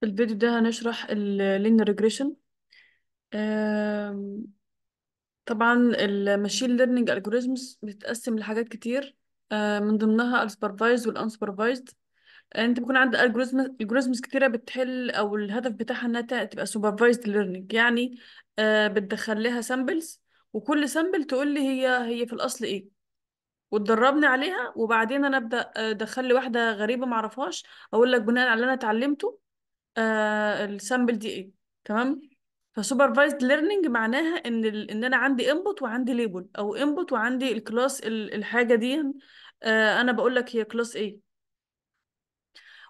في الفيديو ده هنشرح اللينير ريجريشن طبعا الماشين ليرنينج الجوريزمز بتتقسم لحاجات كتير آه، من ضمنها السوبرفايزد والانسوبرفايزد آه، انت بيكون عندك الجوريزمز الجوريزمز كتيره بتحل او الهدف بتاعها انها تبقى سوبرفايزد ليرنينج يعني آه، بتدخل لها سامبلز وكل سامبل تقول لي هي هي في الاصل ايه وتدربني عليها وبعدين انا ابدا ادخل لي واحده غريبه معرفهاش اقول لك بناء على اللي انا اتعلمته آه، السامبل دي ايه تمام فسوبرفايزد ليرنينج معناها ان ال... ان انا عندي انبوت وعندي ليبل او انبوت وعندي الكلاس ال... الحاجه دي آه انا بقول لك هي كلاس ايه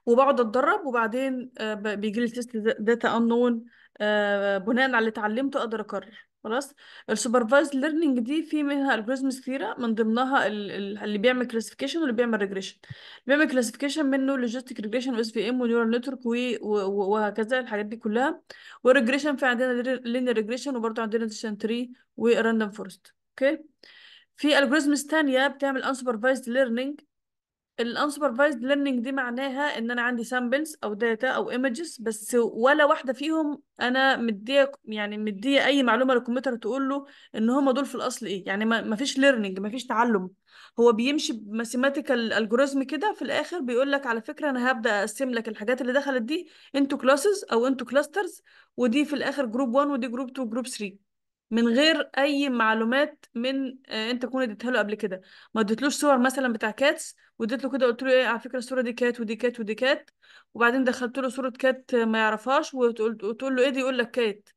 وبقعد اتدرب وبعدين آه بيجي لي تيست داتا انون آه بناء على اللي اتعلمته اقدر اكرر خلاص السوبرفايزد ليرنينج دي في منها الجوريزمز كثيره من ضمنها اللي بيعمل كلاسيفيكيشن واللي بيعمل ريجريشن اللي بيعمل كلاسيفيكيشن منه لوجيستيك ريجريشن واس في ام ونيورال نتورك وهكذا الحاجات دي كلها والريجريشن في عندنا لينير ريجريشن وبرده عندنا ديشن تري وراندوم فورست اوكي في الجوريزمز ثانيه بتعمل ان unsupervised ليرنينج الانسوبرفايزد ليرنينج دي معناها ان انا عندي سامبلز او داتا او ايمجز بس ولا واحده فيهم انا مديه يعني مديه اي معلومه للكمبيوتر تقول له ان هم دول في الاصل ايه يعني ما فيش ليرنينج ما فيش تعلم هو بيمشي بماثيماتيكال الجوريزم كده في الاخر بيقول لك على فكره انا هبدا اقسم لك الحاجات اللي دخلت دي انتو كلاسز او انتو كلاسترز ودي في الاخر جروب 1 ودي جروب 2 جروب 3 من غير اي معلومات من آه انت تكون اديتها له قبل كده ما اديتلوش صور مثلا بتاع كاتس واديت له كده قلت له ايه على فكره الصوره دي كات ودي كات ودي كات وبعدين دخلت له صوره كات ما يعرفهاش وتقول له ايه دي يقول لك كات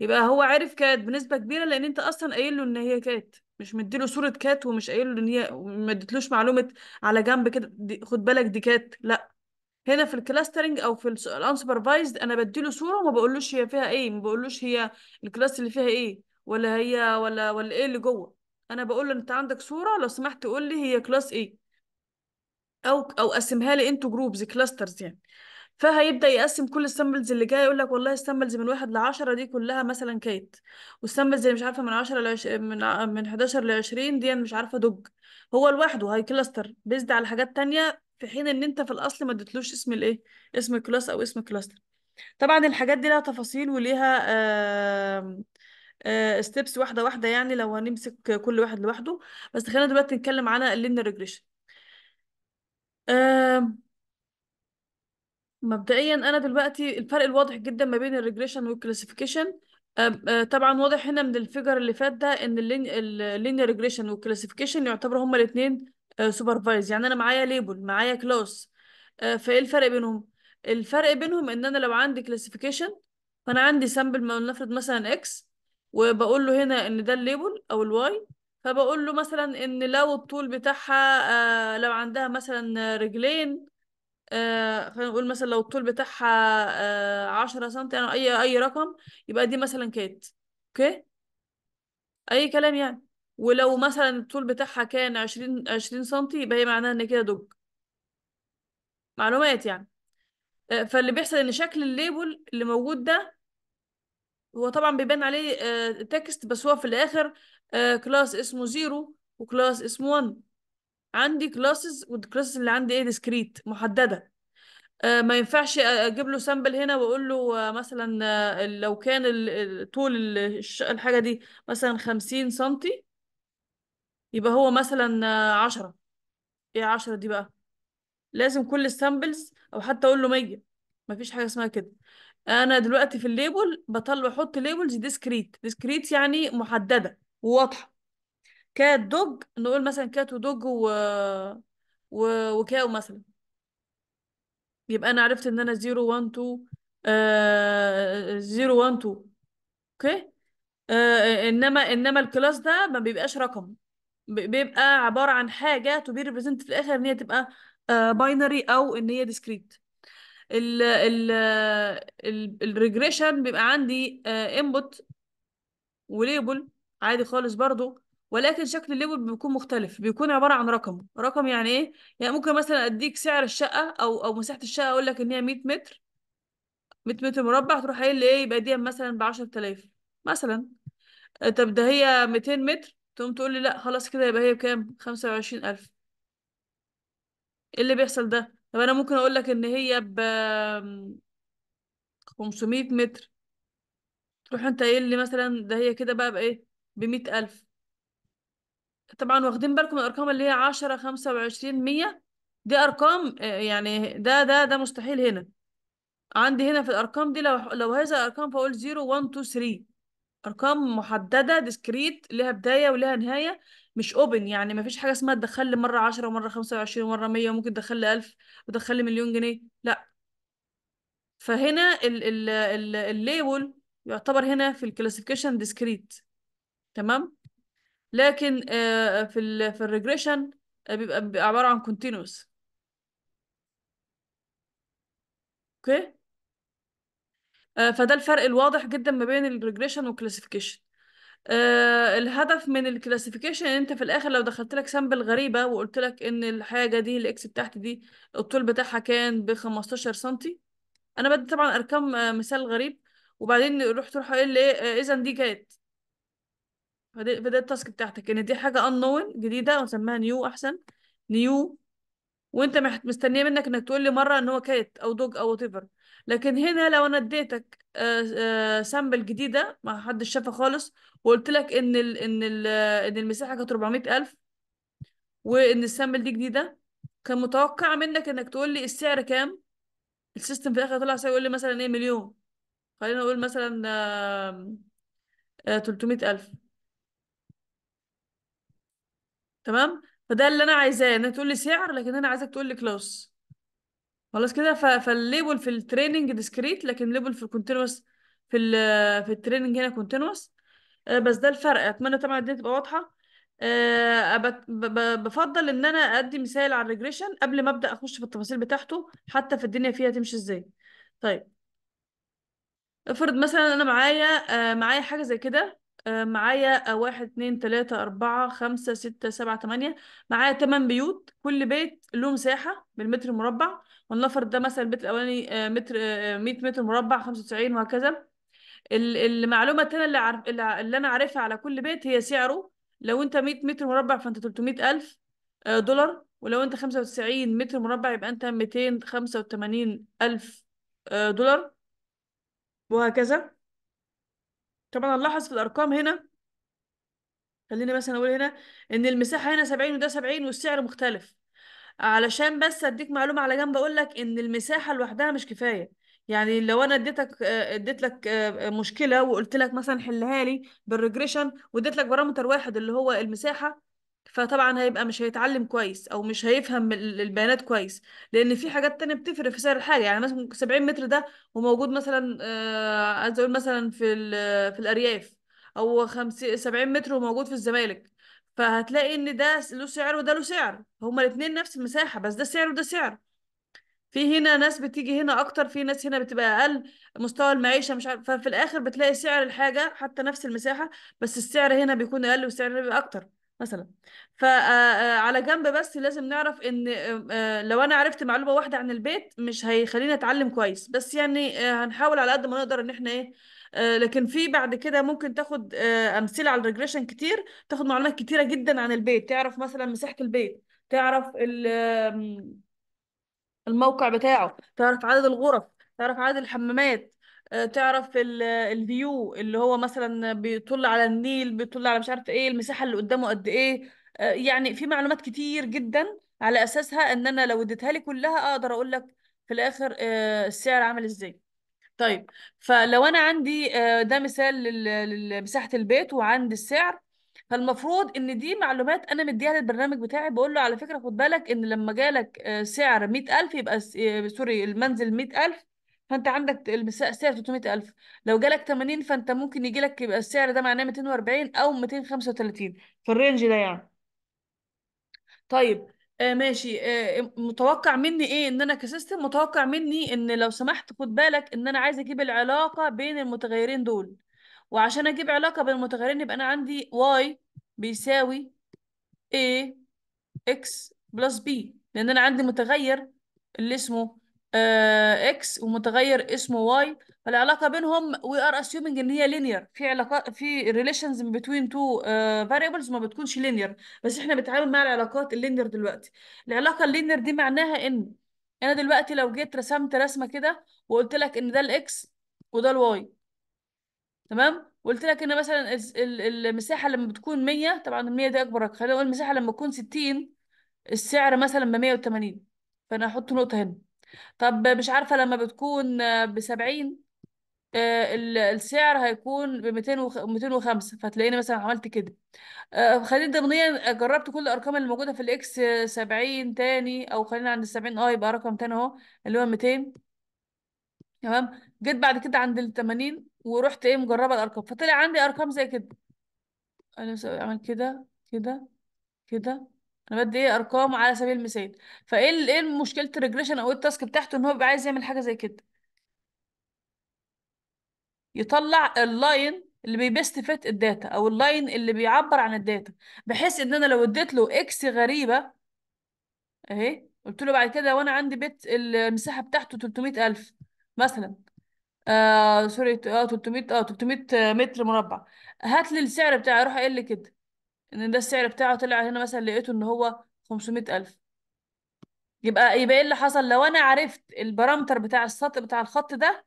يبقى هو عارف كات بنسبه كبيره لان انت اصلا قايل له ان هي كات مش مديله صوره كات ومش قايل له ان هي ما اديتلوش معلومه على جنب كده خد بالك دي كات لا هنا في الكلاسترنج او في الانسوبرفايزد انا بديله صوره وما بقولوش هي فيها ايه ما بقولوش هي الكلاس اللي فيها ايه ولا هي ولا ولا ايه اللي جوه انا بقول له انت عندك صوره لو سمحت قول لي هي كلاس ايه او او قسمها لي انتو جروبز كلاسترز يعني فهيبدا يقسم كل السامبلز اللي جايه يقول لك والله السامبلز من واحد 10 دي كلها مثلا كيت والسامبلز اللي مش عارفه من 10 ل من من 11 ل 20 دي مش عارفه دوج هو لوحده هاي كلاستر بيزد على حاجات تانية في حين ان انت في الاصل ما اديتلوش اسم الايه اسم الكلاس او اسم الكلاستر طبعا الحاجات دي لها تفاصيل وليها آه ستيبس آه، واحده واحده يعني لو هنمسك كل واحد لوحده بس خلينا دلوقتي نتكلم على اللينير آه، ريجريشن مبدئيا انا دلوقتي الفرق الواضح جدا ما بين الريجريشن والكلاسيفيكيشن آه، طبعا واضح هنا من الفيجر اللي فات ده ان اللينير ريجريشن والكلاسيفيكيشن يعتبروا هما الاثنين سوبرفايز يعني انا معايا ليبل معايا كلاس فايه الفرق بينهم الفرق بينهم ان انا لو عندي كلاسيفيكيشن فانا عندي سامبل لنفرض مثلا اكس وبقول له هنا ان ده الليبل او الواي فبقول له مثلا ان لو الطول بتاعها آه، لو عندها مثلا رجلين آه، خلينا فنقول مثلا لو الطول بتاعها آه 10 سم يعني اي اي رقم يبقى دي مثلا كات اوكي اي كلام يعني ولو مثلا الطول بتاعها كان 20 20 سم يبقى هي معناها ان كده دوج معلومات يعني آه، فاللي بيحصل ان شكل الليبل اللي موجود ده هو طبعا بيبان عليه تكست آه، بس هو في الاخر كلاس آه، اسمه زيرو وكلاس اسمه 1 عندي كلاسز والكلاسز اللي عندي ايه ديسكريت محدده آه، ما ينفعش اجيب له سامبل هنا واقول له مثلا لو كان طول الحاجه دي مثلا 50 سم يبقى هو مثلا 10 ايه 10 دي بقى لازم كل السامبلز او حتى اقول له 100 مفيش حاجه اسمها كده انا دلوقتي في الليبل بطلع احط ليبلز ديسكريت ديسكريت يعني محدده وواضحه كات دوج نقول مثلا كات ودوج و... و... وكاو مثلا يبقى انا عرفت ان انا 0 1 2 0 1 2 اوكي آه، انما انما الكلاس ده ما بيبقاش رقم بيبقى عباره عن حاجه تو بي ريبريزنت في الاخر ان هي تبقى باينري آه، او ان هي ديسكريت ال ال الريجريشن بيبقى عندي انبوت آه، وليبل عادي خالص برضو ولكن شكل الليبل بيكون مختلف بيكون عباره عن رقم رقم يعني ايه يعني ممكن مثلا اديك سعر الشقه او او مساحه الشقه اقول لك ان هي 100 متر 100 متر مربع تروح قايل لي ايه يبقى دي مثلا ب 10000 مثلا آه، طب ده هي 200 متر تقوم تقول لي لا خلاص كده يبقى هي بكام 25000 ايه اللي بيحصل ده طب انا ممكن اقول لك ان هي ب 500 متر تروح انت قايل لي مثلا ده هي كده بقى بايه ب 100000 طبعا واخدين بالكم من الارقام اللي هي 10 25 100 دي ارقام آه، يعني ده ده ده مستحيل هنا عندي هنا في الارقام دي لو لو هذا الارقام فاقول 0 1 2 3 ارقام محدده ديسكريت لها بدايه ولها نهايه مش اوبن يعني ما فيش حاجه اسمها تدخل لي مره 10 ومره 25 ومره 100 وممكن تدخل لي 1000 وتدخل لي مليون جنيه لا فهنا الليبل يعتبر هنا في الكلاسيفيكيشن ديسكريت تمام لكن آه، آه، في ال في الريجريشن آه، بيبقى عباره عن كونتينوس اوكي فده الفرق الواضح جدا ما بين الريجريشن والكلاسيفيكيشن آه الهدف من الكلاسيفيكيشن ان انت في الاخر لو دخلت لك سامبل غريبه وقلت لك ان الحاجه دي الاكس بتاعتي دي الطول بتاعها كان ب 15 سم انا بدي طبعا ارقام آه مثال غريب وبعدين رحت تروح قايل لي آه اذا دي كانت فدي فدي التاسك بتاعتك ان دي حاجه unknown جديده ونسميها نيو احسن نيو وانت مستنيه منك انك تقول لي مره ان هو كات او دوج او وات لكن هنا لو انا اديتك آه، آه، سامبل جديده ما حدش شافها خالص وقلت لك ان ال ان ال ان المساحه كانت 400000 وان السامبل دي جديده كان متوقع منك انك تقول لي السعر كام السيستم في الاخر طلع سعر يقول لي مثلا ايه مليون خلينا نقول مثلا آه، تلتمية ألف تمام فده اللي أنا عايزاه إنك تقول لي سعر لكن أنا عايزك تقول لي كلاس خلاص كده فالليبل في التريننج ديسكريت لكن ليبل في الكونتينوس في الـ في التريننج هنا كونتينوس آه، بس ده الفرق اتمنى طبعا الدنيا تبقى واضحه آه، بفضل ان انا ادي مثال على الريجريشن قبل ما ابدا اخش في التفاصيل بتاعته حتى في الدنيا فيها تمشي ازاي طيب افرض مثلا انا معايا آه، معايا حاجه زي كده معايا واحد اتنين تلاتة أربعة خمسة ستة سبعة تمانية معايا تمن بيوت كل بيت له مساحة بالمتر المربع ولنفرض ده مثلا البيت الاولاني آه، متر 100 آه، متر مربع 95 وهكذا المعلومه الثانيه اللي عارف اللي انا عارفها على كل بيت هي سعره لو انت 100 متر مربع فانت 300000 آه، دولار ولو انت 95 متر مربع يبقى انت 285000 دولار وهكذا طبعا نلاحظ في الارقام هنا خليني مثلا اقول هنا ان المساحه هنا 70 وده 70 والسعر مختلف علشان بس اديك معلومه على جنب اقول لك ان المساحه لوحدها مش كفايه يعني لو انا اديتك اديت لك مشكله وقلت لك مثلا حلها لي بالريجريشن واديت لك بارامتر واحد اللي هو المساحه فطبعا هيبقى مش هيتعلم كويس او مش هيفهم البيانات كويس لان في حاجات تانية بتفرق في سعر الحاجه يعني مثلا 70 متر ده وموجود مثلا آه، عايز اقول مثلا في في الارياف او 50 70 متر وموجود في الزمالك فهتلاقي ان ده له سعر وده له سعر هما الاثنين نفس المساحه بس ده سعر وده سعر في هنا ناس بتيجي هنا اكتر في ناس هنا بتبقى اقل مستوى المعيشه مش عارف ففي الاخر بتلاقي سعر الحاجه حتى نفس المساحه بس السعر هنا بيكون اقل والسعر هنا بيبقى اكتر مثلا فعلى آه، آه، جنب بس لازم نعرف ان آه، لو انا عرفت معلومه واحده عن البيت مش هيخليني اتعلم كويس بس يعني هنحاول على قد ما نقدر ان احنا ايه آه، لكن في بعد كده ممكن تاخد آه، امثله على الريجريشن كتير تاخد معلومات كتيره جدا عن البيت تعرف مثلا مساحه البيت تعرف الموقع بتاعه تعرف عدد الغرف تعرف عدد الحمامات آه، تعرف الفيو اللي هو مثلا بيطل على النيل بيطل على مش عارف ايه المساحه اللي قدامه قد ايه يعني في معلومات كتير جدا على اساسها ان انا لو اديتها لي كلها اقدر اقول لك في الاخر السعر عامل ازاي طيب فلو انا عندي آه، ده مثال لمساحه البيت وعندي السعر فالمفروض ان دي معلومات انا مديها للبرنامج بتاعي بقول له على فكره خد بالك ان لما جالك آه، سعر 100000 يبقى آه، سوري المنزل 100000 فانت عندك السعر 300000 لو جالك 80 فانت ممكن يجي لك يبقى السعر ده معناه 240 او 235 في الرينج ده يعني طيب آه، ماشي آه، متوقع مني ايه ان انا كسيستم متوقع مني ان لو سمحت خد بالك ان انا عايز اجيب العلاقة بين المتغيرين دول وعشان اجيب علاقة بين المتغيرين يبقى انا عندي y بيساوي a x بلس b لان انا عندي متغير اللي اسمه آه، x ومتغير اسمه y فالعلاقه بينهم وي ار اسيومينج ان هي لينير في علاقات في ريليشنز بتوين تو فاريبلز ما بتكونش لينير بس احنا بنتعامل مع العلاقات اللينير دلوقتي العلاقه اللينير دي معناها ان انا دلوقتي لو جيت رسمت رسمه كده وقلت لك ان ده الاكس وده الواي تمام وقلت لك ان مثلا المساحه لما بتكون 100 طبعا ال 100 دي اكبر خلينا نقول المساحه لما تكون 60 السعر مثلا ب 180 فانا هحط نقطه هنا طب مش عارفه لما بتكون آه، ب 70 آه، السعر هيكون ب 200 205 فتلاقيني مثلا عملت كده آه، خلينا ضمنيا آه، جربت كل الارقام اللي موجوده في الاكس 70 تاني او خلينا عند ال 70 اه يبقى رقم تاني اهو اللي هو 200 تمام جيت بعد كده عند ال 80 ورحت ايه مجربه الارقام فطلع عندي ارقام زي كده انا اعمل كده كده كده انا بدي ايه ارقام على سبيل المثال فايه ايه مشكله الريجريشن او التاسك بتاعته ان هو بيبقى عايز يعمل حاجه زي كده يطلع اللاين اللي بيبست فيت الداتا او اللاين اللي بيعبر عن الداتا بحيث ان انا لو اديت له اكس غريبه اهي قلت له بعد كده وانا عندي بيت المساحه بتاعته 300000 مثلا آه سوري اه 300 اه 300 متر مربع هات لي السعر بتاعه اروح قايل لي كده ان ده السعر بتاعه طلع هنا مثلا لقيته ان هو 500000 يبقى يبقى ايه اللي حصل لو انا عرفت البارامتر بتاع السطر بتاع الخط ده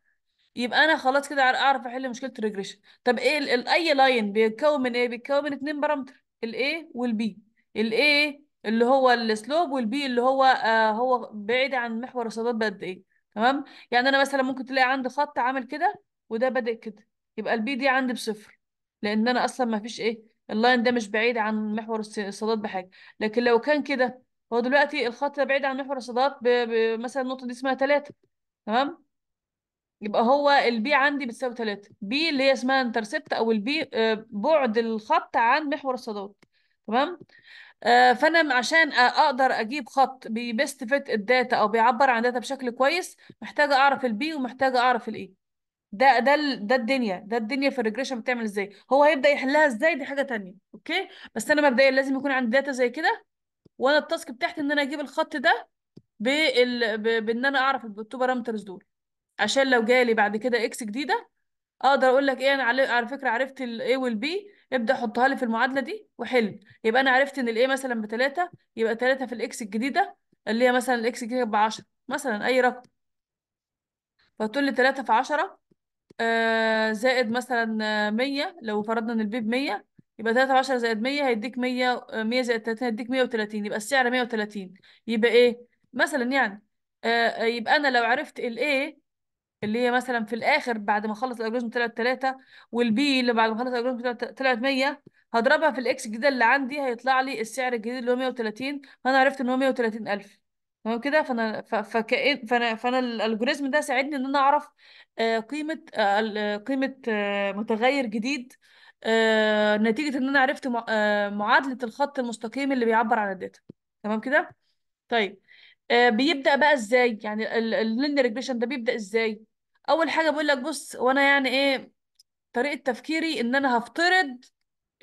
يبقى انا خلاص كده اعرف احل مشكله الريجريشن طب ايه اي لاين بيتكون من ايه بيتكون من اتنين بارامتر الاي والبي الاي اللي هو السلوب والبي اللي هو آه هو بعيد عن محور الصادات بقد ايه تمام يعني انا مثلا ممكن تلاقي عندي خط عامل كده وده بادئ كده يبقى البي دي عندي بصفر لان انا اصلا ما فيش ايه اللاين ده مش بعيد عن محور الصادات بحاجه لكن لو كان كده هو دلوقتي الخط ده بعيد عن محور الصادات مثلا النقطه دي اسمها 3 تمام يبقى هو البي عندي بتساوي 3 بي اللي هي اسمها انترسبت او البي آه، بعد الخط عن محور الصادات تمام آه، فانا عشان اقدر اجيب خط بيبست فيت الداتا او بيعبر عن داتا بشكل كويس محتاجه اعرف البي ومحتاجه اعرف الاي e. ده ده ده الدنيا ده الدنيا في الريجريشن بتعمل ازاي هو هيبدا يحلها ازاي دي حاجه تانية اوكي بس انا مبدئيا لازم يكون عندي داتا زي كده وانا التاسك بتاعتي ان انا اجيب الخط ده بال... بان انا اعرف التو بارامترز دول عشان لو جالي بعد كده اكس جديده اقدر اقول لك ايه انا على فكره عرفت الاي والبي ابدا حطها لي في المعادله دي وحل يبقى انا عرفت ان الاي مثلا ب 3 يبقى 3 في الاكس الجديده اللي هي مثلا الاكس الجديده ب 10 مثلا اي رقم فتقول لي 3 في 10 آه زائد مثلا 100 لو فرضنا ان البي ب 100 يبقى 3 في 10 زائد 100 هيديك 100 100 زائد 30 هيديك 130 يبقى السعر 130 يبقى ايه مثلا يعني آه يبقى انا لو عرفت الاي اللي هي مثلا في الاخر بعد ما اخلص الالجوريزم طلعت 3 والبي اللي بعد ما اخلص الالجوريزم طلعت 100 هضربها في الاكس الجديده اللي عندي هيطلع لي السعر الجديد اللي هو 130 فانا عرفت ان هو 130000 تمام كده فانا فكأن فانا فانا الالجوريزم ده ساعدني ان انا اعرف آه، قيمه آه، قيمه آه، متغير جديد نتيجه ان انا عرفت معادله الخط المستقيم اللي بيعبر عن الداتا تمام كده طيب بيبدا بقى ازاي يعني اللينير ريجريشن ده بيبدا ازاي اول حاجه بقول لك بص وانا يعني ايه طريقه تفكيري ان انا هفترض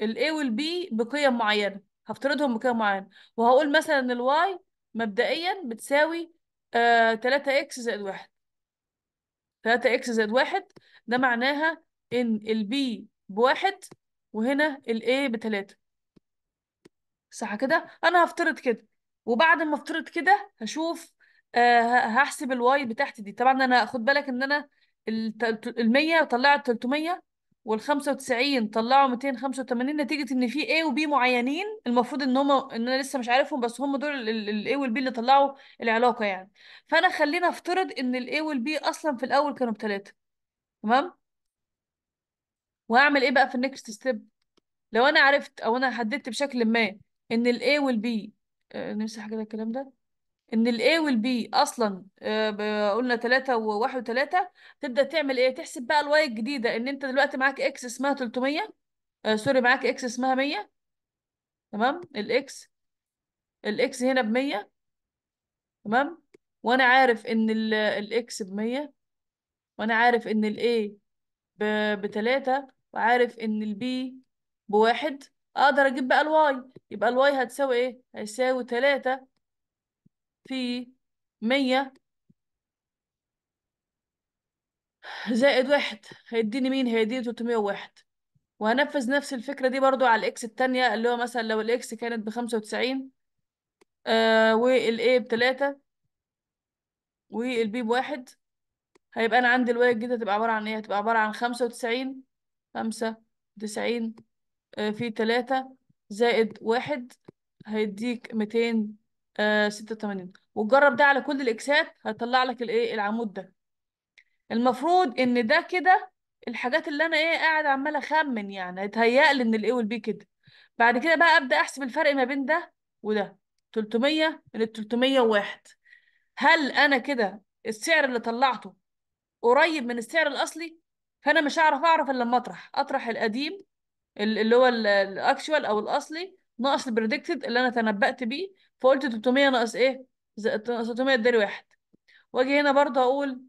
الاي والبي بقيم معينه هفترضهم بقيم معينه وهقول مثلا ان الواي مبدئيا بتساوي آه 3 اكس زائد 1 3 اكس زائد 1 ده معناها ان البي بواحد وهنا الاي بتلاتة صح كده انا هفترض كده وبعد ما افترض كده هشوف آه، هحسب الواي بتاعتي دي طبعا انا خد بالك ان انا ال 100 طلعت 300 وال 95 طلعوا 285 نتيجة ان في A و B معينين المفروض ان هم ان انا لسه مش عارفهم بس هم دول ال A وال B اللي طلعوا العلاقة يعني فانا خلينا افترض ان ال A وال B اصلا في الاول كانوا بثلاثة تمام وهعمل ايه بقى في النكست ستيب لو انا عرفت او انا حددت بشكل ما ان ال A وال B آه، نمسح كده الكلام ده ان ال A وال B اصلا آه، قلنا 3 و1 و3 تبدأ تعمل ايه تحسب بقى ال Y الجديدة ان انت دلوقتي معاك X اسمها 300 آه سوري معاك X اسمها 100 تمام ال X ال X هنا ب 100 تمام وانا عارف ان ال X ب 100 وانا عارف ان ال A ب 3 وعارف ان ال البي بواحد اقدر اجيب بقى ال Y يبقى ال Y هتساوي ايه هيساوي 3 في مية زائد واحد هيديني مين هيديني تلتمية وواحد وهنفذ نفس الفكرة دي برضو على الإكس التانية اللي هو مثلا لو الإكس كانت بخمسة وتسعين آه والإيه بتلاتة والبي بواحد هيبقى أنا عندي الواي الجديدة هتبقى عبارة عن إيه؟ هتبقى عبارة عن خمسة وتسعين خمسة وتسعين آه، في تلاتة زائد واحد هيديك ميتين 86 آه، وتجرب ده على كل الاكسات هيطلع لك الايه العمود ده المفروض ان ده كده الحاجات اللي انا ايه قاعد عمال اخمن يعني اتهيأ لي ان الاي والبي كده بعد كده بقى ابدا احسب الفرق ما بين ده وده 300 من 301 هل انا كده السعر اللي طلعته قريب من السعر الاصلي فانا مش هعرف اعرف الا لما اطرح اطرح القديم اللي هو الاكشوال او الاصلي ناقص البريدكتد اللي انا تنبأت بيه فقلت 300 ناقص ايه ناقص 300 اداني واحد واجي هنا برضه اقول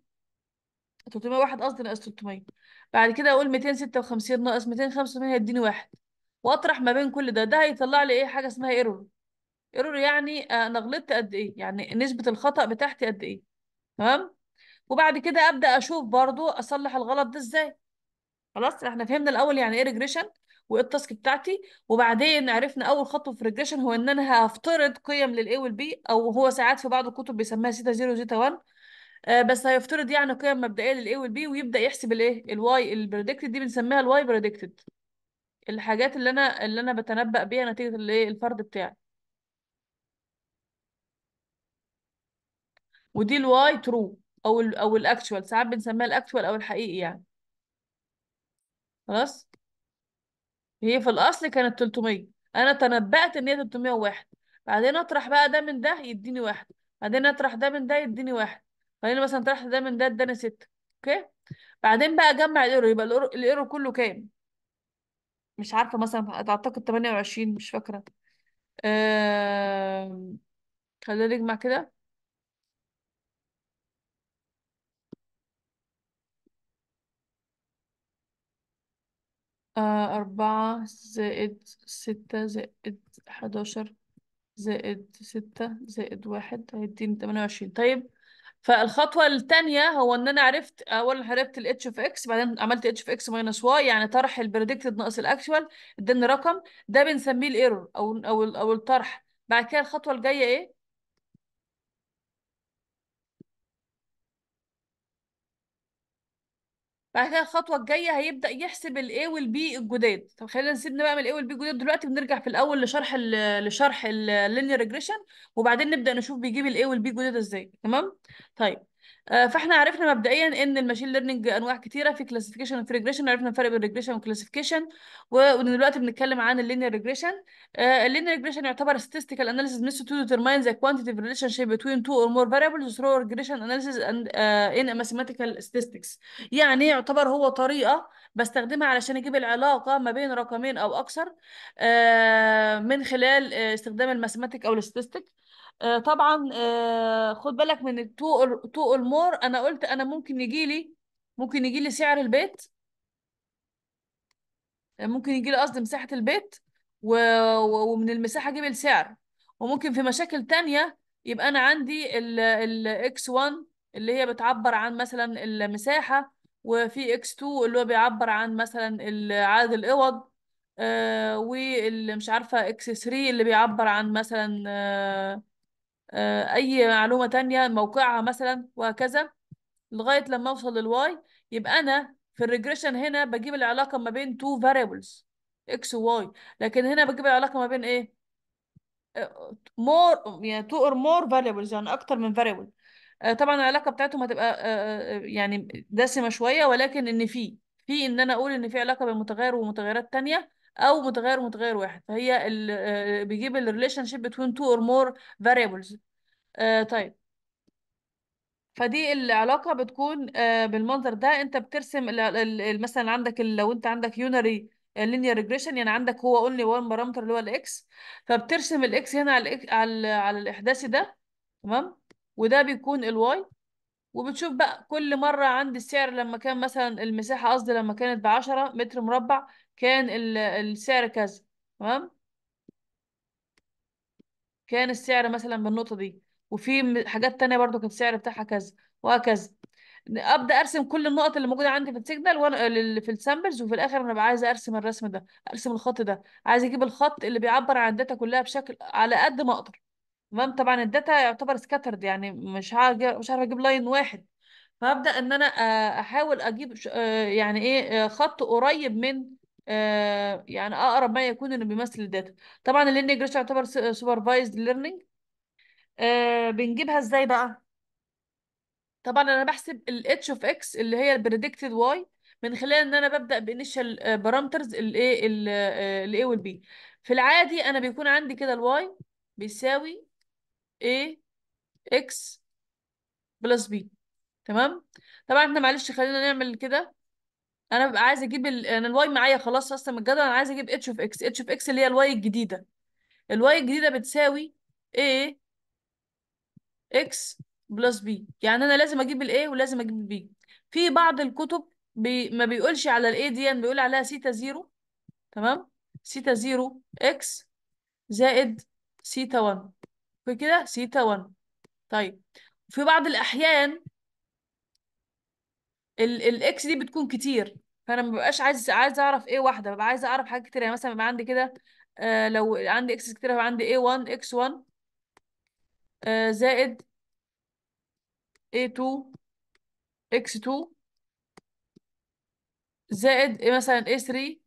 301 قصدي ناقص 300 بعد كده اقول 256 ناقص 285 هيديني واحد واطرح ما بين كل ده ده هيطلع لي ايه حاجه اسمها ايرور ايرور يعني آه، انا غلطت قد ايه يعني نسبه الخطا بتاعتي قد ايه تمام وبعد كده ابدا اشوف برضو اصلح الغلط ده ازاي خلاص احنا فهمنا الاول يعني ايه ريجريشن وايه التاسك بتاعتي وبعدين عرفنا اول خطوه في الريجريشن هو ان انا هفترض قيم للاي والبي او هو ساعات في بعض الكتب بيسميها زيتا 0 زيتا 1 آه بس هيفترض يعني قيم مبدئيه للاي والبي ويبدا يحسب الايه الواي البريدكتد دي بنسميها الواي بريدكتد الحاجات اللي انا اللي انا بتنبأ بيها نتيجه الايه الفرد بتاعي ودي الواي ترو او الـ او الاكتوال ساعات بنسميها الاكتوال او الحقيقي يعني خلاص هي في الأصل كانت 300 أنا تنبأت إن هي 301 بعدين أطرح بقى ده من ده يديني واحد بعدين أطرح ده من ده يديني واحد بعدين مثلا طرحت ده من ده اداني ستة أوكي بعدين بقى أجمع الإيرو يبقى الإيرو كله كام؟ مش عارفة مثلا أعتقد 28 مش فاكرة آه... خلينا نجمع كده أربعة زائد ستة زائد حداشر زائد ستة زائد واحد هيديني تمانية وعشرين طيب فالخطوة التانية هو إن أنا عرفت أولا عرفت ال h of x بعدين عملت h of x minus y يعني طرح ال predicted ناقص ال actual اداني رقم ده بنسميه الايرور أو أو أو الطرح بعد كده الخطوة الجاية إيه؟ بعد كده الخطوه الجايه هيبدا يحسب الاي والبي الجداد طب خلينا نسيبنا بقى من الاي والبي الجداد دلوقتي بنرجع في الاول لشرح ال لشرح اللينير ريجريشن وبعدين نبدا نشوف بيجيب الاي والبي الجداد ازاي تمام طيب آه، فاحنا عرفنا مبدئيا ان الماشين ليرنينج انواع كتيره في كلاسيفيكيشن وفي ريجريشن عرفنا الفرق بين ريجريشن وكلاسيفيكيشن ودلوقتي بنتكلم عن اللينير ريجريشن اللينير ريجريشن يعتبر statistical analysis method to determine the quantitative relationship between two or more variables through regression analysis and uh, in mathematical statistics يعني يعتبر هو طريقه بستخدمها علشان اجيب العلاقه ما بين رقمين او اكثر آه، من خلال استخدام الماثيماتيك او الستاتستيك آه، طبعا آه، خد بالك من التو تو المور انا قلت انا ممكن يجي لي ممكن يجي لي سعر البيت آه، ممكن يجي لي قصدي مساحة البيت ومن المساحة اجيب السعر وممكن في مشاكل تانية يبقى انا عندي الاكس 1 اللي هي بتعبر عن مثلا المساحة وفي اكس 2 اللي هو بيعبر عن مثلا عدد الاوض آه واللي مش عارفة اكس 3 اللي بيعبر عن مثلا آه آه، اي معلومه تانية موقعها مثلا وهكذا لغايه لما اوصل للواي يبقى انا في الريجريشن هنا بجيب العلاقه ما بين تو فاريبلز اكس وواي لكن هنا بجيب العلاقه ما بين ايه مور آه، يعني تو اور مور فاريبلز يعني اكتر من فاريبل آه، طبعا العلاقه بتاعتهم هتبقى يعني دسمه شويه ولكن ان في في ان انا اقول ان في علاقه بين متغير ومتغيرات تانية او متغير متغير واحد فهي ال آه، بيجيب الريليشن شيب بتوين تو اور مور فاريبلز طيب فدي العلاقة بتكون آه، بالمنظر ده انت بترسم مثلا عندك لو انت عندك يونري لينير ريجريشن يعني عندك هو اونلي وان بارامتر اللي هو الاكس فبترسم الاكس هنا على على على الاحداثي ده تمام وده بيكون الواي وبتشوف بقى كل مرة عند السعر لما كان مثلا المساحة قصدي لما كانت 10 متر مربع كان السعر كذا تمام كان السعر مثلا بالنقطة دي وفي حاجات تانية برضو كان السعر بتاعها كذا وهكذا ابدا ارسم كل النقط اللي موجوده عندي في السيجنال وانا آه، في السامبلز وفي الاخر انا ببقى عايزه ارسم الرسم ده ارسم الخط ده عايزه اجيب الخط اللي بيعبر عن الداتا كلها بشكل على قد ما اقدر تمام طبعا الداتا يعتبر سكاترد يعني مش مش عارفه اجيب لاين واحد فابدا ان انا آه، احاول اجيب آه، يعني ايه خط قريب من آه، يعني اقرب ما يكون انه بيمثل الداتا طبعا اللي جريش يعتبر سوبرفايزد آه، ليرنينج بنجيبها ازاي بقى طبعا انا بحسب الاتش اوف اكس اللي هي البريدكتد واي من خلال ان انا ببدا بانيشال بارامترز الاي الاي والبي في العادي انا بيكون عندي كده الواي بيساوي اي اكس بلس b تمام طبعا احنا معلش خلينا نعمل كده انا ببقى عايزه اجيب ال... انا الواي معايا خلاص اصلا من الجدول انا عايزه اجيب اتش اوف اكس اتش اوف اكس اللي هي الواي الجديده الواي الجديده بتساوي a اكس بلس بي يعني انا لازم اجيب الايه ولازم اجيب البي في بعض الكتب بي... ما بيقولش على الاي دي يعني بيقول عليها سيتا زيرو تمام سيتا زيرو اكس زائد سيتا 1 كده سيتا 1 طيب في بعض الاحيان الاكس دي بتكون كتير فانا ما ببقاش عايز عايز اعرف ايه واحده ببقى عايز اعرف حاجات كتير يعني مثلا بيبقى عندي كده آه، لو عندي اكس كتير يبقى عندي A1 X1 1 زائد A2 X2 زائد إيه مثلا A3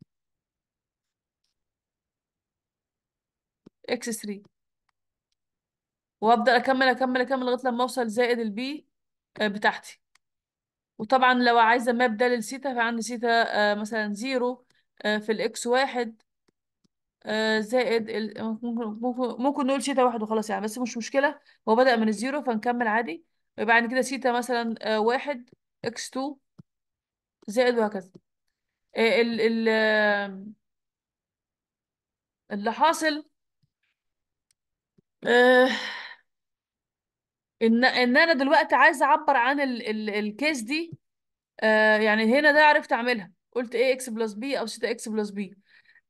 X3 وابدا اكمل اكمل اكمل لغايه لما اوصل زائد البي آه، بتاعتي وطبعا لو عايزة ماب ده للسيتا فعندي سيتا آه، مثلا زيرو آه، في الإكس واحد آه، زائد ممكن ممكن نقول سيتا واحد وخلاص يعني بس مش مشكلة هو بدأ من الزيرو فنكمل عادي يبقى عندي كده سيتا مثلا واحد إكس تو زائد وهكذا ال ال اللي حاصل ان ان انا دلوقتي عايزه اعبر عن ال... ال... الكيس دي آه يعني هنا ده عرفت اعملها قلت ايه اكس بلس بي او سيتا اكس بلس بي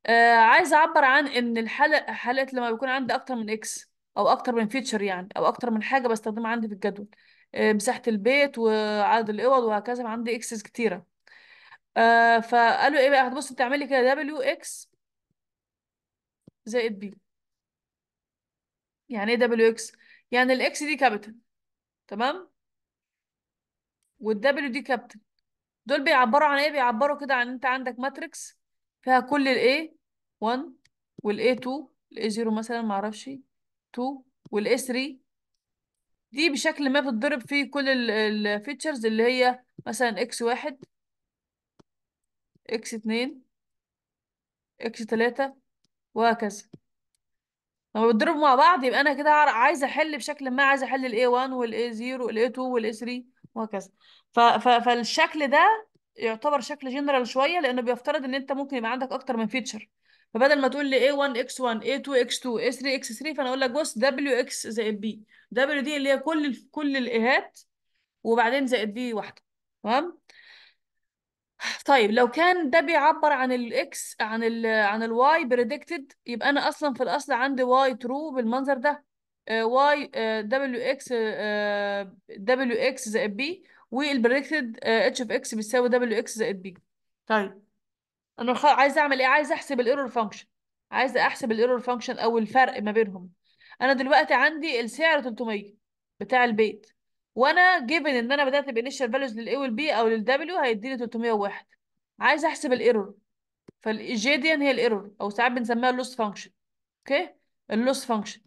آه عايزه اعبر عن ان الحاله حالات لما بيكون عندي اكتر من اكس او اكتر من فيتشر يعني او اكتر من حاجه بستخدمها عندي في الجدول آه مساحه البيت وعدد الاوض وهكذا عندي اكسس كتيره آه فقالوا ايه بقى هتبص تعملي كده دبليو اكس زائد بي يعني ايه دبليو اكس يعني الاكس دي كابيتال تمام والدبليو دي كابيتال دول بيعبروا عن ايه بيعبروا كده عن انت عندك ماتريكس فيها كل الاي 1 والاي 2 الاي 0 مثلا معرفش 2 والاي 3 دي بشكل ما بتضرب في كل الفيتشرز اللي هي مثلا اكس 1 اكس 2 اكس 3 وهكذا لما بتضربوا مع بعض يبقى انا كده عايزه احل بشكل ما عايزه احل الاي 1 والاي 0 والاي 2 والاي 3 وهكذا ف... ف... فالشكل ده يعتبر شكل جنرال شويه لانه بيفترض ان انت ممكن يبقى عندك اكتر من فيتشر فبدل ما تقول لي A1 X1 A2 X2 A3 X3 فانا اقول لك بص W X زائد B W دي اللي هي كل كل الايهات وبعدين زائد B واحده تمام طيب لو كان ده بيعبر عن الاكس عن الـ عن الواي بريدكتد يبقى انا اصلا في الاصل عندي واي ترو بالمنظر ده واي دبليو اكس دبليو اكس زائد بي والبريدكتد اتش اوف اكس بيساوي دبليو اكس زائد بي طيب انا عايز عايزه اعمل ايه عايزه احسب الايرور فانكشن عايزه احسب الايرور فانكشن او الفرق ما بينهم انا دلوقتي عندي السعر 300 بتاع البيت وانا جيفن ان انا بدات بانيشال فاليوز للاي والبي او للدبليو هيديني 301 عايزه احسب الايرور فالجي دي هي الايرور او ساعات بنسميها اللوس فانكشن اوكي اللوس فانكشن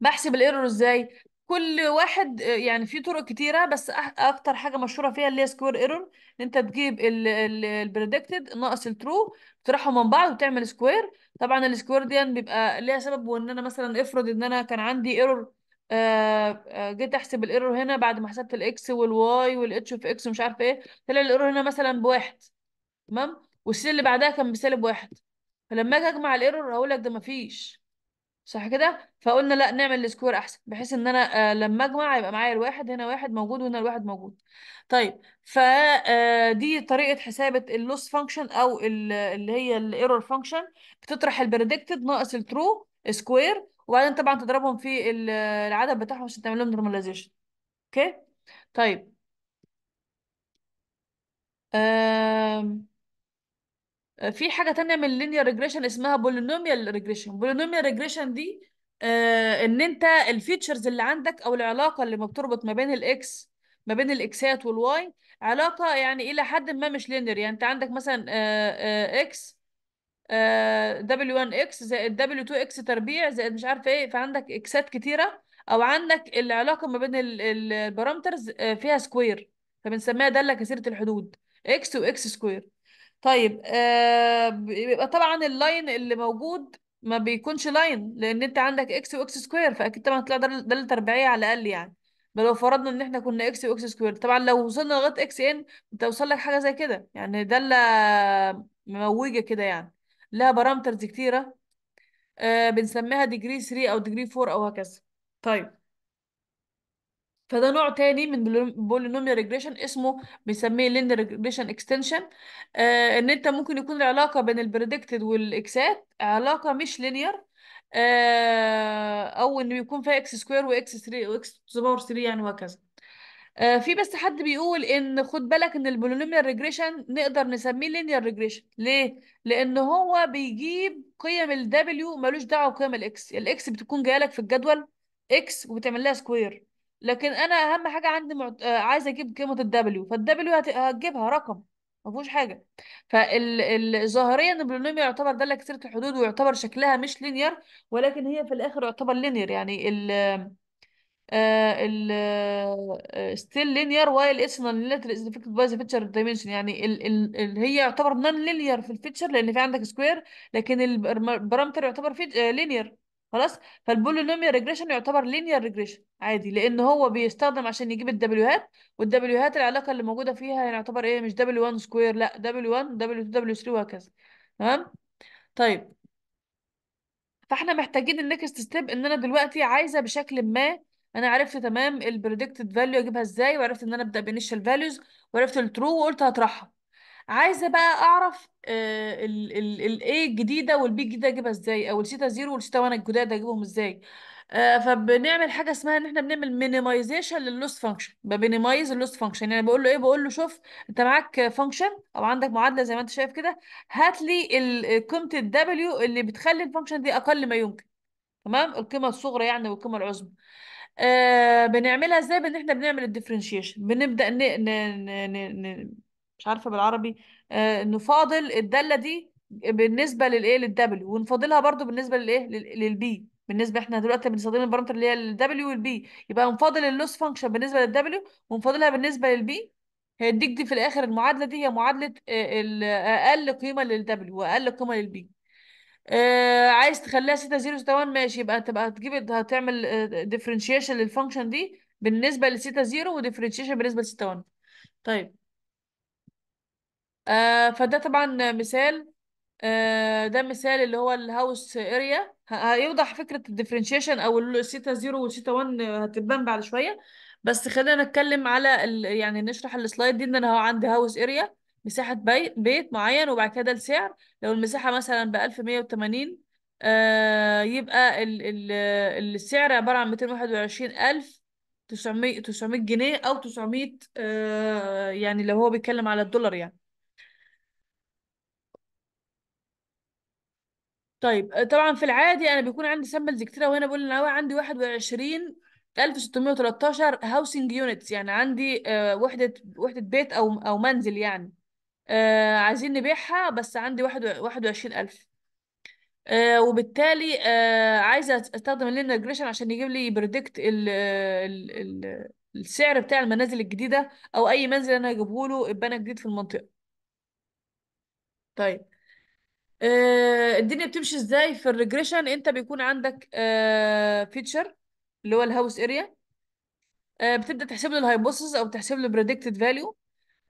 بحسب الايرور ازاي كل واحد يعني في طرق كتيره بس اكتر حاجه مشهوره فيها اللي هي سكوير ايرور ان انت تجيب البريدكتد ناقص الترو تطرحهم من بعض وتعمل سكوير طبعا السكوير دي بيبقى ليها سبب وان انا مثلا افرض ان انا كان عندي ايرور آه، آه، جيت احسب الايرور هنا بعد ما حسبت الاكس والواي والاتش في اكس ومش عارفه ايه طلع الايرور هنا مثلا بواحد تمام والسي اللي بعدها كان بسالب واحد فلما اجي اجمع الايرور هقول لك ده مفيش صح كده فقلنا لا نعمل السكوير احسن بحيث ان انا آه لما اجمع يبقى معايا الواحد هنا واحد موجود وهنا الواحد موجود طيب فدي آه، طريقه حسابه اللوس فانكشن او اللي هي الايرور فانكشن بتطرح البريدكتد ناقص الترو سكوير وبعدين طبعا تضربهم في العدد بتاعهم عشان تعمل لهم نورماليزيشن اوكي طيب آم، في حاجة تانية من اللينير ريجريشن اسمها بولينوميال ريجريشن بولينوميال ريجريشن دي آه ان انت الفيتشرز اللي عندك او العلاقة اللي ما بتربط ما بين الاكس ما بين الاكسات والواي علاقة يعني الى حد ما مش لينير يعني انت عندك مثلا آه آه اكس دبليو 1 اكس زائد دبليو 2 اكس تربيع زائد مش عارفه ايه فعندك اكسات كتيره او عندك العلاقه ما بين البارامترز آه، فيها سكوير فبنسميها داله كثيره الحدود اكس واكس سكوير طيب آه، يبقى طبعا اللاين اللي موجود ما بيكونش لاين لان انت عندك اكس واكس سكوير فاكيد طبعا هتطلع داله تربيعيه على الاقل يعني بل لو فرضنا ان احنا كنا اكس واكس سكوير طبعا لو وصلنا لغايه اكس ان انت وصل لك حاجه زي كده يعني داله مموجه كده يعني لها بارامترز كتيرة آه، بنسميها ديجري 3 أو ديجري 4 أو هكذا طيب فده نوع تاني من بولينوميال ريجريشن اسمه بنسميه لينير ريجريشن اكستنشن ان انت ممكن يكون العلاقه بين البريدكتد والاكسات علاقه مش لينير آه او انه يكون فيها اكس سكوير واكس 3 واكس باور 3 يعني وهكذا آه، في بس حد بيقول ان خد بالك ان البولينوميال ريجريشن نقدر نسميه لينير ريجريشن ليه لان هو بيجيب قيم الدبليو ملوش دعوه بقيم الاكس الاكس بتكون جايه لك في الجدول اكس وبتعمل لها سكوير لكن انا اهم حاجه عندي معت... آه، عايز اجيب قيمه الدبليو فالدبليو هت... هتجيبها رقم ما فيهوش حاجه فظاهريا فال... البولينوميال يعتبر داله كثيره الحدود ويعتبر شكلها مش لينير ولكن هي في الاخر يعتبر لينير يعني ال... آه، ال ستيل لينير وايل اتس نون لينير از افكتد باي ذا فيتشر دايمنشن يعني ال ال ال هي يعتبر نون لينير في الفيتشر لان في عندك سكوير لكن البارامتر يعتبر لينير آه، خلاص فالبولينوميال ريجريشن يعتبر لينير ريجريشن عادي لان هو بيستخدم عشان يجيب الدبليوهات والدبليوهات العلاقه اللي موجوده فيها يعني يعتبر ايه مش دبليو 1 سكوير لا دبليو 1 دبليو 2 دبليو 3 وهكذا تمام طيب فاحنا محتاجين النكست ستيب ان انا دلوقتي عايزه بشكل ما انا عرفت تمام البريدكتد فاليو اجيبها ازاي وعرفت ان انا ابدا بانيشال فاليوز وعرفت الترو وقلت هطرحها عايزه بقى اعرف الاي آه، الجديده والبي الجديده اجيبها ازاي او الثيتا زيرو والثيتا 1 الجداد اجيبهم ازاي آه فبنعمل حاجه اسمها ان احنا بنعمل مينيمايزيشن للوس فانكشن بمينيمايز اللوس فانكشن يعني بقول له ايه بقول له شوف انت معاك فانكشن او عندك معادله زي ما انت شايف كده هات لي قيمه الدبليو اللي بتخلي الفانكشن دي اقل ما يمكن تمام القيمه الصغرى يعني والقيمه العظمى آه، بنعملها ازاي بان احنا بنعمل الديفرنشيشن بنبدا ن... ن... ن... ن... مش عارفه بالعربي آه نفاضل الداله دي بالنسبه للايه للدبليو ونفاضلها برضو بالنسبه للايه للبي بالنسبه احنا دلوقتي بنستخدم البارامتر اللي هي الدبليو والبي يبقى نفاضل اللوس فانكشن بالنسبه للدبليو ونفاضلها بالنسبه للبي هيديك دي في الاخر المعادله دي هي معادله آه، آه، اقل قيمه للدبليو واقل قيمه للبي آه عايز تخليها ستة زيرو ستة وان ماشي يبقى تبقى هتجيب هتعمل ديفرنشيشن آه، للفانكشن دي بالنسبة لستة زيرو وديفرنشيشن بالنسبة لستة وان طيب آه فده طبعا مثال آه ده مثال اللي هو الهاوس اريا هيوضح فكرة الديفرنشيشن او الثيتا زيرو والثيتا وان هتبان بعد شوية بس خلينا نتكلم على ال... يعني نشرح السلايد دي ان انا عندي هاوس اريا مساحة بيت معين وبعد كده السعر لو المساحة مثلا ب 1180 وتمانين آه، يبقى ال... ال... السعر عبارة عن 221000 900 900 جنيه أو 900 آه يعني لو هو بيتكلم على الدولار يعني طيب آه، طبعا في العادي أنا بيكون عندي سامبلز كتيرة وهنا بقول أنا عندي 21613 1613 هاوسنج يونتس يعني عندي آه، وحدة وحدة بيت او او منزل يعني آه عايزين نبيعها بس عندي واحد واحد وعشرين ألف آه وبالتالي آه عايزة أستخدم اللين ريجريشن عشان يجيب لي بريدكت ال ال ال السعر بتاع المنازل الجديدة أو أي منزل أنا هجيبه له اتبنى جديد في المنطقة طيب آه الدنيا بتمشي ازاي في الريجريشن انت بيكون عندك آه فيتشر اللي هو الهاوس اريا آه بتبدا تحسب له الهايبوثيسز او تحسب له بريدكتد فاليو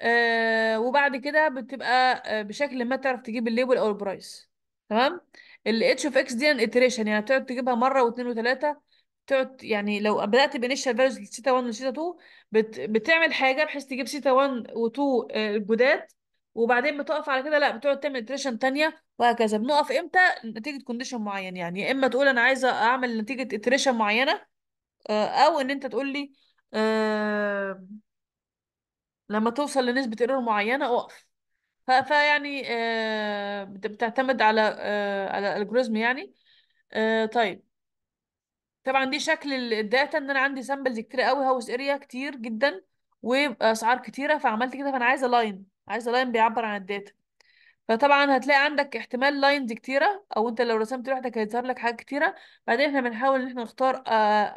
آه، وبعد كده بتبقى آه، بشكل ما تعرف تجيب الليبل او البرايس تمام الاتش اوف اكس دي ان اتريشن يعني بتقعد يعني تجيبها مره واثنين وثلاثه تقعد يعني لو بدات بانيشال فاليوز سيتا 1 وسيتا 2 بت بتعمل حاجه بحيث تجيب سيتا 1 و2 الجداد وبعدين بتقف على كده لا بتقعد تعمل اتريشن ثانيه وهكذا بنقف امتى نتيجه كونديشن معين يعني يا اما تقول انا عايزه اعمل نتيجه اتريشن معينه آه، او ان انت تقول لي لما توصل لنسبة ايرور معينة اقف ف- فيعني آه، بتعتمد على آه، على الالجوريزم يعني آه، طيب طبعا دي شكل الداتا ان انا عندي سامبلز كتير قوي هاوس اريا كتير جدا واسعار كتيره فعملت كده فانا عايزه لاين عايزه لاين بيعبر عن الداتا فطبعا هتلاقي عندك احتمال لاينز كتيره او انت لو رسمت لوحدك هيظهر لك حاجات كتيره بعدين احنا بنحاول ان احنا نختار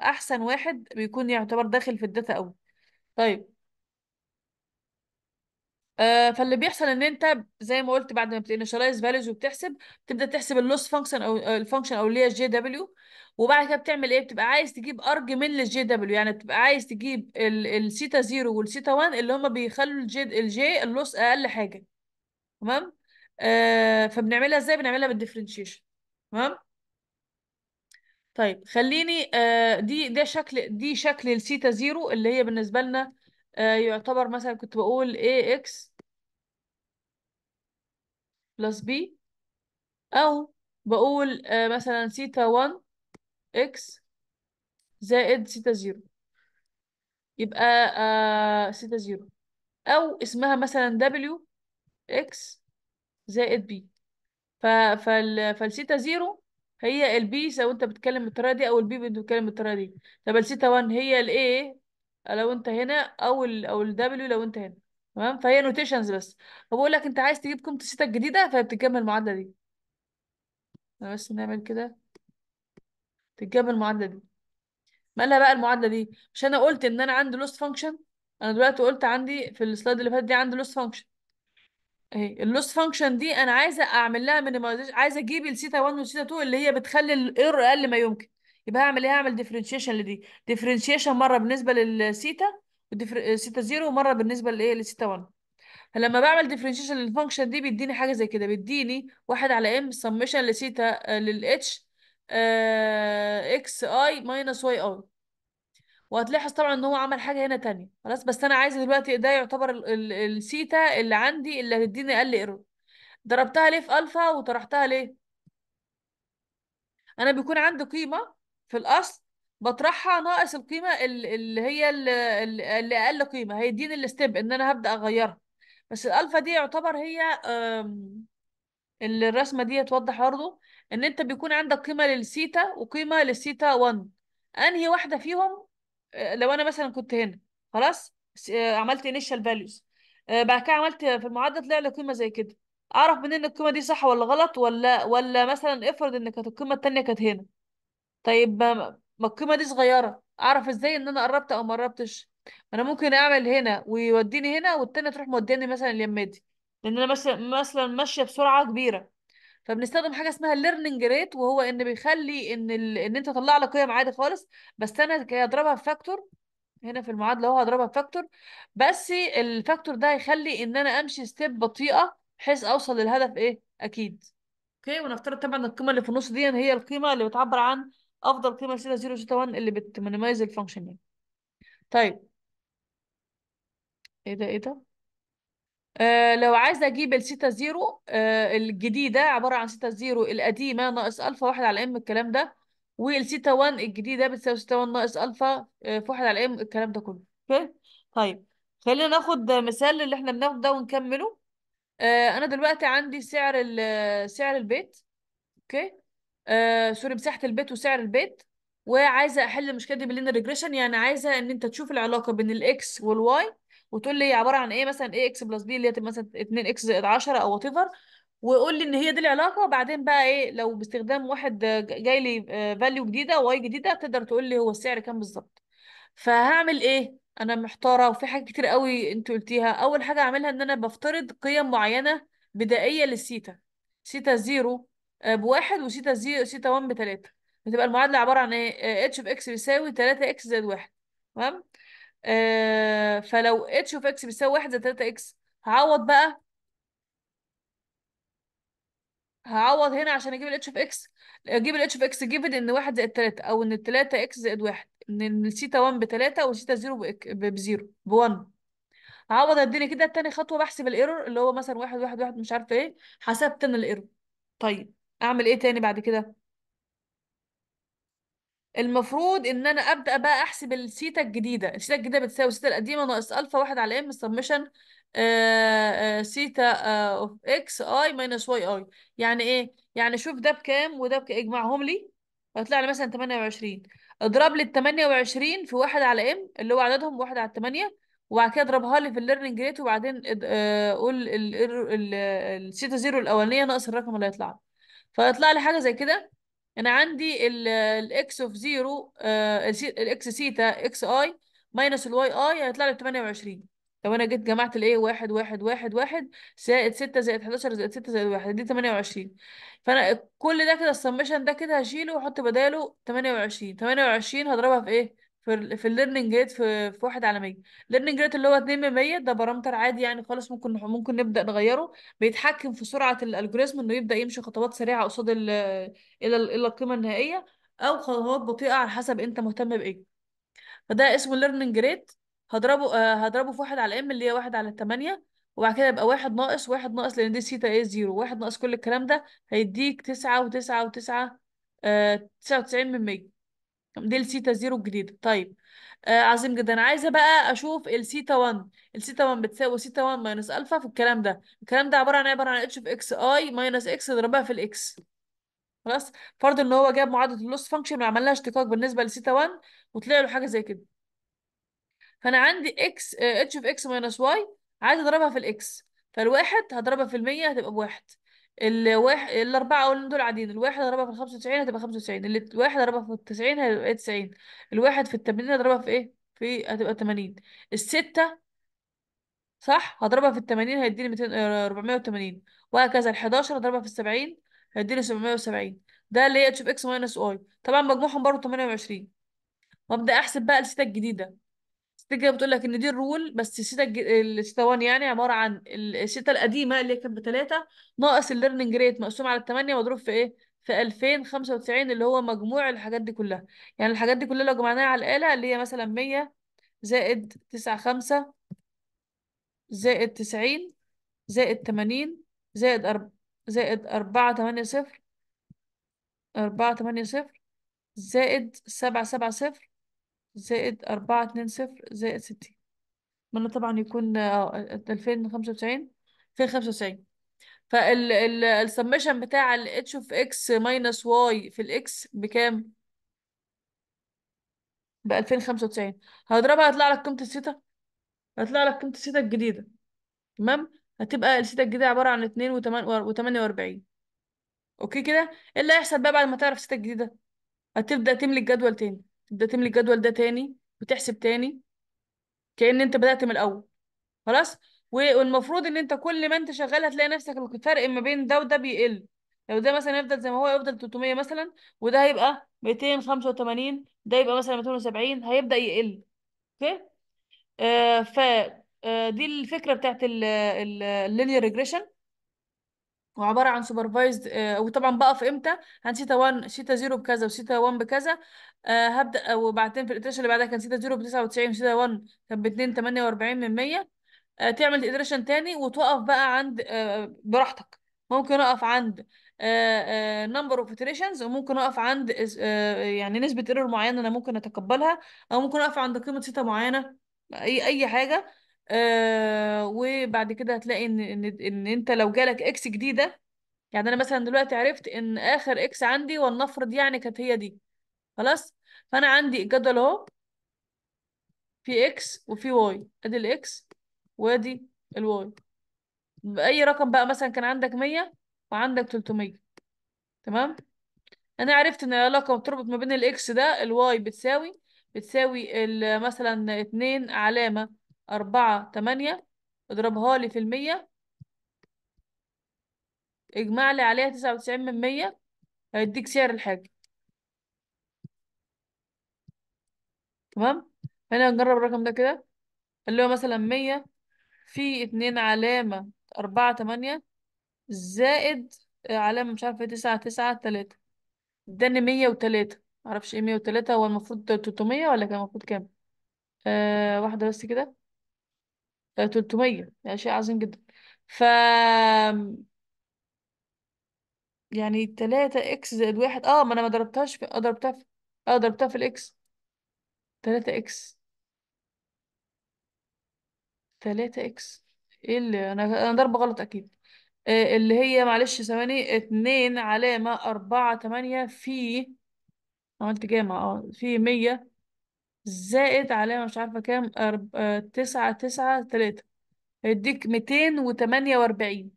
احسن واحد بيكون يعتبر داخل في الداتا قوي طيب آه، فاللي بيحصل ان انت زي ما قلت بعد ما بتنشلايز فاليوز وبتحسب تبدا تحسب اللوس فانكشن او آه، الفانكشن او اللي هي الجي دبليو وبعد كده بتعمل ايه بتبقى عايز تجيب من للجي دبليو يعني بتبقى عايز تجيب الثيتا 0 والثيتا 1 اللي هم بيخلوا الجي الجي اللوس اقل حاجه تمام آه فبنعملها ازاي بنعملها بالديفرنشيشن تمام طيب خليني آه دي ده شكل دي شكل الثيتا 0 اللي هي بالنسبه لنا آه، يعتبر مثلا كنت بقول ax plus b أو بقول آه، مثلا سيتا 1 x زائد سيتا 0 يبقى سيتا آه، 0 أو اسمها مثلا w x زائد b فال... فالسيتا 0 هي البي لو انت بتتكلم بالطريقه دي او البي بتتكلم بالطريقه دي طب السيتا 1 هي الايه لو انت هنا او ال او الدبليو لو انت هنا تمام فهي نوتيشنز بس فبقول لك انت عايز تجيب قيمه الثيتا الجديده فهي المعادله دي بس نعمل كده تتجمع المعادله دي مالها بقى المعادله دي مش انا قلت ان انا عندي لوست فانكشن انا دلوقتي قلت عندي في السلايد اللي فات دي عندي لوست فانكشن اهي اللوست فانكشن دي انا عايزه اعمل لها مينيمايزيشن عايزه اجيب الثيتا 1 والثيتا 2 اللي هي بتخلي الايرور اقل ما يمكن يبقى هعمل ايه هعمل ديفرنشيشن لدي ديفرنشيشن مره بالنسبه للسيتا سيتا زيرو ومره بالنسبه لايه لسيتا 1 فلما بعمل ديفرنشيشن للفانكشن دي بيديني حاجه زي كده بيديني واحد على ام سميشن لسيتا للاتش اكس اي ماينس واي اي وهتلاحظ طبعا ان هو عمل حاجه هنا تانية خلاص بس انا عايزه دلوقتي ده يعتبر السيتا اللي عندي اللي هتديني اقل ايرور ضربتها ليه في الفا وطرحتها ليه انا بيكون عندي قيمه في الاصل بطرحها ناقص القيمه اللي هي اللي اقل قيمه هي دي الستيب ان انا هبدا اغيرها بس الالفا دي يعتبر هي اللي الرسمه دي توضح برضه ان انت بيكون عندك قيمه للسيتا وقيمه للسيتا 1 انهي واحده فيهم آه، لو انا مثلا كنت هنا خلاص آه، عملت انيشال آه، فاليوز بعد كده عملت في المعادله طلع لي قيمه زي كده اعرف منين القيمه دي صح ولا غلط ولا ولا مثلا افرض ان كانت القيمه الثانيه كانت هنا طيب ما ما القيمة دي صغيرة أعرف إزاي إن أنا قربت أو ما قربتش ما أنا ممكن أعمل هنا ويوديني هنا والتانية تروح موديني مثلا اليمادي دي لأن أنا مثلا مثلا ماشية بسرعة كبيرة فبنستخدم حاجه اسمها الليرنينج ريت وهو ان بيخلي ان ال... ان انت تطلع لك قيم عادي خالص بس انا هضربها بفاكتور هنا في المعادله اهو هضربها بفاكتور بس الفاكتور ده هيخلي ان انا امشي ستيب بطيئه بحيث اوصل للهدف ايه اكيد اوكي ونفترض طبعا القيمه اللي في النص دي هي القيمه اللي بتعبر عن افضل قيمه لثيتا 0 وثيتا 1 اللي بتمينيمايز الفانكشن يعني طيب ايه ده ايه ده آه لو عايزه اجيب السيتا 0 آه الجديده عباره عن سيتا 0 القديمه ناقص الفا واحد على ام الكلام ده والسيتا 1 الجديده بتساوي سيتا 1 ناقص الفا آه، في واحد على ام الكلام ده كله اوكي طيب خلينا ناخد مثال اللي احنا بناخده ده ونكمله آه انا دلوقتي عندي سعر آه، سعر البيت اوكي آه سوري مساحه البيت وسعر البيت وعايزه احل المشكلة دي باللينير ريجريشن يعني عايزه ان انت تشوف العلاقه بين الاكس والواي وتقول لي عباره عن ايه مثلا ايه اكس بلس بي اللي هي مثلا 2 اكس زائد 10 او وات ايفر وقول لي ان هي دي العلاقه وبعدين بقى ايه لو باستخدام واحد جاي لي فاليو آه، جديده واي جديده تقدر تقول لي هو السعر كام بالظبط فهعمل ايه انا محتاره وفي حاجات كتير قوي انت قلتيها اول حاجه اعملها ان انا بفترض قيم معينه بدائيه للسيتا سيتا زيرو آه، بواحد وثيتا زي سيتا 1 بتلاتة بتبقى المعادلة عبارة عن ايه اتش اوف اكس بيساوي تلاتة اكس زائد واحد تمام آه، فلو اتش اوف اكس بيساوي واحد زائد تلاتة اكس هعوض بقى هعوض هنا عشان اجيب الاتش اوف اكس اجيب الاتش اوف اكس جيفن ان واحد زائد تلاتة او ان 3 اكس زائد واحد ان السيتا 1 بتلاتة والسيتا زيرو بزيرو 1 هعوض اديني كده تاني خطوة بحسب الايرور اللي هو مثلا واحد واحد واحد مش عارفة ايه حسبت انا الايرور طيب اعمل ايه تاني بعد كده المفروض ان انا ابدا بقى احسب الثيتا الجديده الثيتا الجديده بتساوي الثيتا القديمه ناقص الفا واحد على ام آه، سمشن آه، ثيتا اوف اكس اي ماينس واي اي يعني ايه يعني شوف ده بكام وده بكام اجمعهم لي هيطلع لي مثلا 28 اضرب لي ال 28 في واحد على ام اللي هو عددهم واحد على 8 وبعد كده اضربها لي في الليرنينج ريت وبعدين آه، قول الثيتا زيرو الاولانيه ناقص الرقم اللي هيطلع لي فيطلع لي حاجه زي كده انا عندي الاكس اوف 0 الاكس سيتا اكس اي ماينس الواي اي هيطلع لي 28 لو انا جيت جمعت الايه 1 1 1 1 زائد 6 زائد 11 زائد 6 زائد 1 دي 28 فانا كل ده كده السمشن ده كده هشيله واحط بداله 28 28 هضربها في ايه في الـ في الليرنينج جريد في في واحد 100 الليرنينج جريد اللي هو 2 من 100 ده بارامتر عادي يعني خالص ممكن ممكن نبدا نغيره بيتحكم في سرعه الالجوريزم انه يبدا يمشي خطوات سريعه قصاد الى الى القيمه النهائيه او خطوات بطيئه على حسب انت مهتم بايه فده اسمه الليرنينج جريد هضربه آه هضربه في واحد على ام اللي هي واحد على 8 وبعد كده يبقى واحد ناقص واحد ناقص لان دي سيتا ايه زيرو واحد ناقص كل الكلام ده هيديك تسعة وتسعة وتسعة آه، تسعة وتسعين من مية دي السيتا 0 الجديده طيب آه عظيم جدا عايزه بقى اشوف السيتا 1 السيتا 1 بتساوي سيتا 1 ماينس الفا في الكلام ده الكلام ده عباره عن عباره عن اتش في اكس اي ماينس اكس اضربها في الاكس خلاص فرض ان هو جاب معادله اللوس فانكشن وعمل لها اشتقاق بالنسبه لسيتا 1 وطلع له حاجه زي كده فانا عندي اكس اتش في اكس ماينس واي عايز اضربها في الاكس فالواحد هضربها في المية هتبقى بواحد الواحد الأربعة أول دول عاديين الواحد ضربها في الخمسة وتسعين هتبقى خمسة وتسعين الواحد ضربها في التسعين هتبقى تسعين الواحد في التمانين هضربها في ايه؟ في هتبقى تمانين الستة صح هضربها في التمانين هيديني ميتين آه، ربعمية وتمانين وهكذا الحداشر هضربها في السبعين هيديني سبعمية وسبعين ده اللي هي اتش اوف اكس ماينس واي طبعا مجموعهم برضه تمانية وعشرين وابدأ احسب بقى الستة الجديدة كده بتقول لك ان دي الرول بس الثيتا الثيتا 1 يعني عباره عن الثيتا القديمه اللي كانت بثلاثه ناقص الليرننج ريت مقسوم على الثمانيه مضروب في ايه؟ في 2095 اللي هو مجموع الحاجات دي كلها يعني الحاجات دي كلها لو جمعناها على الاله اللي هي مثلا 100 زائد 95 زائد 90 زائد 80 زائد أرب... زائد 4 8 4 8 زائد 7 7 زائد أربعة اتنين صفر زائد ستين منه طبعا يكون آه، آه، ألفين خمسة وتسعين ألفين خمسة وتسعين فالسمشن بتاع ال h of x minus y في ال x بكام؟ ب 2095 هضربها هيطلع لك قيمة الثيتا هيطلع لك قيمة الثيتا الجديدة تمام؟ هتبقى الثيتا الجديدة عبارة عن 2 و48 اوكي كده؟ ايه اللي هيحصل بقى بعد ما تعرف الثيتا الجديدة؟ هتبدأ تملي الجدول تاني ده تملي الجدول ده تاني وتحسب تاني كأن انت بدأت من الأول خلاص والمفروض ان انت كل ما انت شغال هتلاقي نفسك الفرق ما بين ده وده بيقل لو ده مثلا يفضل زي ما هو يفضل 300 مثلا وده هيبقى 285 ده يبقى مثلا 270 هيبدأ يقل اوكي آه ف آه، دي الفكرة بتاعت اللينير ريجريشن وعباره عن سوبرفايزد آه، وطبعا بقف امتى عن سيتا 1 سيتا 0 بكذا وسيتا 1 بكذا آه هبدا آه، وبعدين في الاتريشن اللي بعدها كان سيتا 0 ب 99 وسيتا 1 كان ب 2 48 من 100 آه تعمل اتريشن تاني وتوقف بقى عند آه براحتك ممكن اقف عند نمبر اوف اتريشنز وممكن اقف عند آه، يعني نسبه ايرور معينه انا ممكن اتقبلها او ممكن اقف عند قيمه سيتا معينه اي اي حاجه آه وبعد كده هتلاقي ان ان ان انت لو جالك اكس جديده يعني انا مثلا دلوقتي عرفت ان اخر اكس عندي ولنفرض يعني كانت هي دي خلاص فانا عندي الجدول اهو في اكس وفي واي ادي الاكس وادي الواي باي رقم بقى مثلا كان عندك 100 وعندك 300 تمام انا عرفت ان العلاقه بتربط ما بين الاكس ده الواي بتساوي بتساوي مثلا 2 علامه أربعة تمانية اضربها لي في المية اجمع لي عليها تسعة وتسعين من مية هيديك سعر الحاجة تمام هنا نجرب الرقم ده كده اللي هو مثلا مية في اتنين علامة أربعة تمانية زائد آه، علامة مش عارفة تسعة تسعة تلاتة اداني مية وتلاتة معرفش ايه مية وتلاتة هو المفروض تلتمية ولا كان المفروض كام؟ آه واحدة بس كده 300 آه، يعني شيء عظيم جدا ف يعني 3 اكس زائد 1 اه ما انا ما ضربتهاش في آه، ضربتها في اه ضربتها في الاكس 3 اكس 3 اكس ايه اللي انا انا ضربة غلط اكيد آه، اللي هي معلش ثواني 2 علامة 4 8 في عملت جامعة اه في 100 زائد عليها مش عارفة كام أرب... آه، تسعة تسعة تلاتة هيديك ميتين وتمانية وأربعين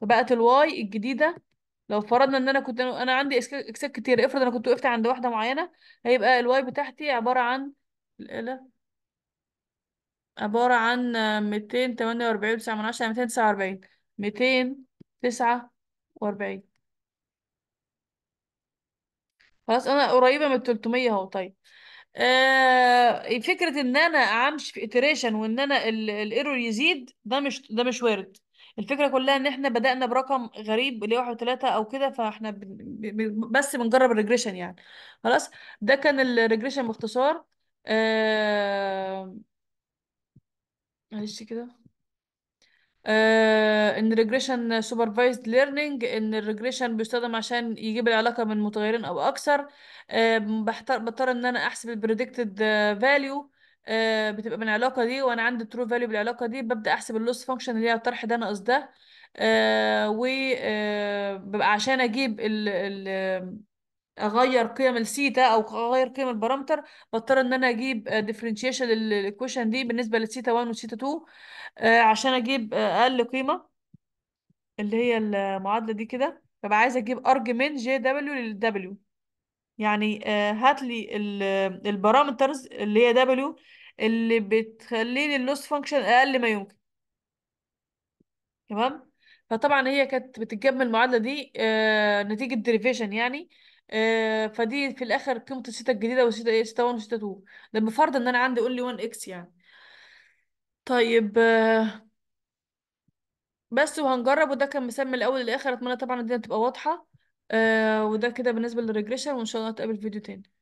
فبقت الواي الجديدة لو فرضنا ان انا كنت انا عندي اكسات كتير افرض انا كنت وقفت عند واحدة معينة هيبقى الواي بتاعتي عبارة عن لا عبارة عن ميتين تمانية وأربعين تسعة من عشرة ميتين تسعة وأربعين ميتين تسعة وأربعين خلاص أنا قريبة من التلتمية أهو طيب آه فكره ان انا امشي في اتريشن وان انا الايرور يزيد ده مش ده مش وارد الفكره كلها ان احنا بدانا برقم غريب اللي هو واحد وثلاثه او كده فاحنا بس بنجرب الريجريشن يعني خلاص ده كان الريجريشن باختصار آه... معلش كده آه، ان ريجريشن سوبرفايزد ليرنينج ان الريجريشن بيستخدم عشان يجيب العلاقه من متغيرين او اكثر آه، بحتار بضطر ان انا احسب البريدكتد فاليو آه، بتبقى من العلاقه دي وانا عندي ترو فاليو بالعلاقه دي ببدا احسب اللوس فانكشن اللي هي الطرح ده ناقص ده آه، وببقى آه، عشان اجيب ال ال اغير قيم السيتا او اغير قيم البارامتر بضطر ان انا اجيب ديفرنشيشن للايكويشن دي بالنسبه للسيتا 1 والسيتا 2 آه، عشان اجيب آه، اقل قيمه اللي هي المعادله دي كده ببقى عايزه اجيب ارجمنت جي دبليو للدبليو يعني آه، هات لي البارامترز اللي هي دبليو اللي بتخليني اللوس فانكشن اقل ما يمكن تمام فطبعا هي كانت بتتجاب من المعادله دي نتيجه ديريفيشن يعني فدي في الاخر قيمه الثيتا الجديده وثيتا ايه ثيتا 1 وثيتا 2 لما فرض ان انا عندي اونلي 1 اكس يعني طيب آه، بس وهنجرب وده كان مسمي الاول للاخر اتمنى طبعا الدنيا تبقى واضحه آه، وده كده بالنسبه للريجريشن وان شاء الله نتقابل في فيديو تاني